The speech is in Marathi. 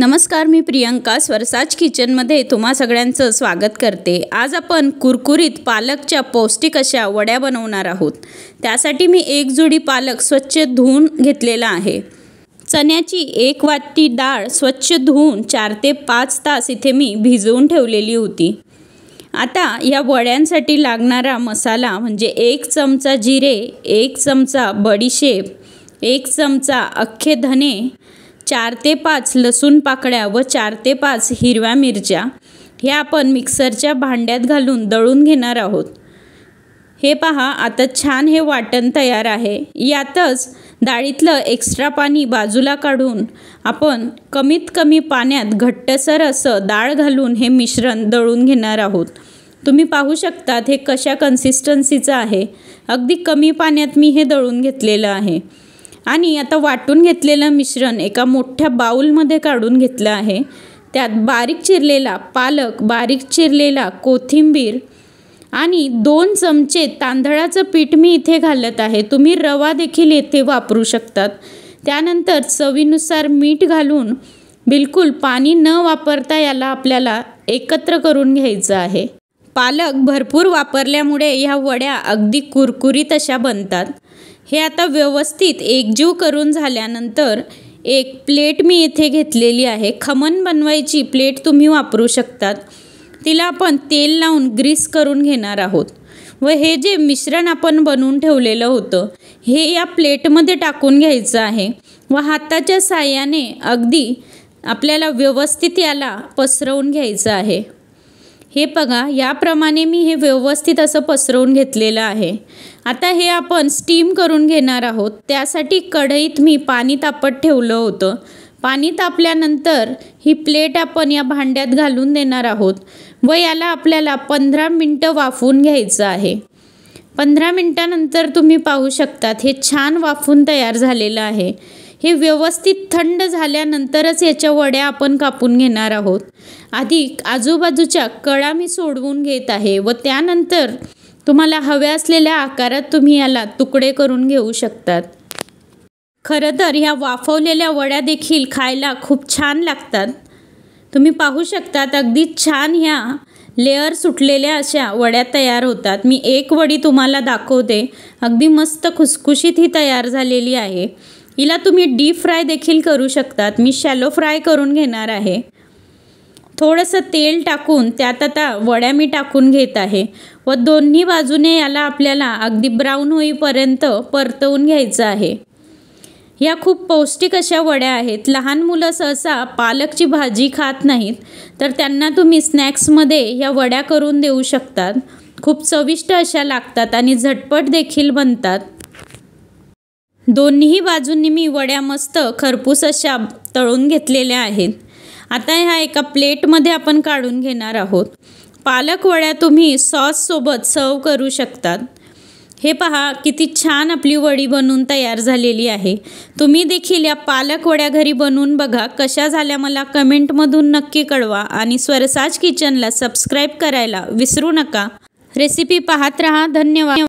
नमस्कार मी प्रियंका स्वरसाज किचनमध्ये तुम्हा सगळ्यांचं स्वागत करते आज आपण कुरकुरीत पालकच्या पौष्टिक अशा वड्या बनवणार आहोत त्यासाठी मी एक जुडी पालक स्वच्छ धुवून घेतलेला आहे चण्याची एक वाटी डाळ स्वच्छ धुवून चार ते पाच तास इथे मी भिजवून ठेवलेली होती आता या वड्यांसाठी लागणारा मसाला म्हणजे एक चमचा जिरे एक चमचा बडीशेप एक चमचा अख्खे धने चार ते पाच लसूण पाकळ्या व चार ते पाच हिरव्या मिरच्या ह्या आपण मिक्सरच्या भांड्यात घालून दळून घेणार आहोत हे पहा आता छान हे वाटण तयार आहे यातच डाळीतलं एक्स्ट्रा पाणी बाजूला काढून आपण कमीत कमी पाण्यात घट्टसर असं डाळ घालून हे मिश्रण दळून घेणार आहोत तुम्ही पाहू शकतात हे कशा कन्सिस्टन्सीचं आहे अगदी कमी पाण्यात मी हे दळून घेतलेलं आहे आणि आता वाटून घेतलेलं मिश्रण एका मोठ्या बाऊलमध्ये काढून घेतलं आहे त्यात बारीक चिरलेला पालक बारीक चिरलेला कोथिंबीर आणि दोन चमचे तांदळाचं पीठ मी इथे घालत आहे तुम्ही रवा देखील येथे वापरू शकतात त्यानंतर चवीनुसार मीठ घालून बिलकुल पाणी न वापरता याला आपल्याला एकत्र करून घ्यायचं आहे पालक भरपूर वापरल्यामुळे ह्या वड्या अगदी कुरकुरीत अशा बनतात हे आता व्यवस्थित एकजीव करून झाल्यानंतर एक प्लेट मी इथे घेतलेली आहे खमन बनवायची प्लेट तुम्ही वापरू शकतात तिला आपण तेल लावून ग्रीस करून घेणार आहोत व हे जे मिश्रण आपण बनवून ठेवलेलं होतं हे या प्लेटमध्ये टाकून घ्यायचं आहे व हाताच्या साह्याने अगदी आपल्याला व्यवस्थित याला पसरवून घ्यायचं आहे हे बघा याप्रमाणे मी हे व्यवस्थित असं पसरवून घेतलेलं आहे आता हे आपण स्टीम करून घेणार आहोत त्यासाठी कढईत मी पाणी तापत ठेवलं होतं पाणी तापल्यानंतर ही प्लेट आपण या भांड्यात घालून देणार आहोत व याला आपल्याला पंधरा मिनटं वाफवून घ्यायचं आहे पंधरा मिनटानंतर तुम्ही पाहू शकतात हे छान वाफून तयार झालेलं आहे हे व्यवस्थित थंड झाल्यानंतरच याच्या वड्या आपण कापून घेणार आहोत आधी आजूबाजूच्या कळा मी सोडवून घेत आहे व त्यानंतर तुम्हाला हव्या असलेल्या आकारात तुम्ही याला तुकडे करून घेऊ शकतात खरं तर ह्या वाफवलेल्या वड्या देखील खायला खूप छान लागतात तुम्ही पाहू शकतात अगदी छान ह्या लेअर सुटलेल्या अशा वड्या तयार होतात मी एक वडी तुम्हाला दाखवते अगदी मस्त खुसखुशीत ही तयार झालेली आहे हिला तुम्ही डीप फ्राय देखील करू शकतात मी शॅलो फ्राय करून घेणार आहे थोडंसं तेल टाकून त्यात आता वड्या मी टाकून घेत आहे व दोन्ही बाजूने याला आपल्याला अगदी ब्राऊन होईपर्यंत परतवून घ्यायचं आहे या खूप पौष्टिक अशा वड्या आहेत लहान मुलं सहसा पालकची भाजी खात नाहीत तर त्यांना तुम्ही स्नॅक्समध्ये या वड्या करून देऊ शकतात खूप चविष्ट अशा लागतात आणि झटपट देखील बनतात दोन्हीही बाजूंनी मी वड्या मस्त खरपूस अशा तळून घेतलेल्या आहेत आता ह्या एका प्लेटमध्ये आपण काढून घेणार आहोत पालक वड्या तुम्ही सॉससोबत सर्व करू शकतात हे पहा किती छान आपली वडी बनून तयार झालेली आहे तुम्ही देखील या पालक वड्या घरी बनवून बघा कशा झाल्या मला कमेंटमधून नक्की कळवा आणि स्वरसाज किचनला सबस्क्राईब करायला विसरू नका रेसिपी पाहत रहा धन्यवाद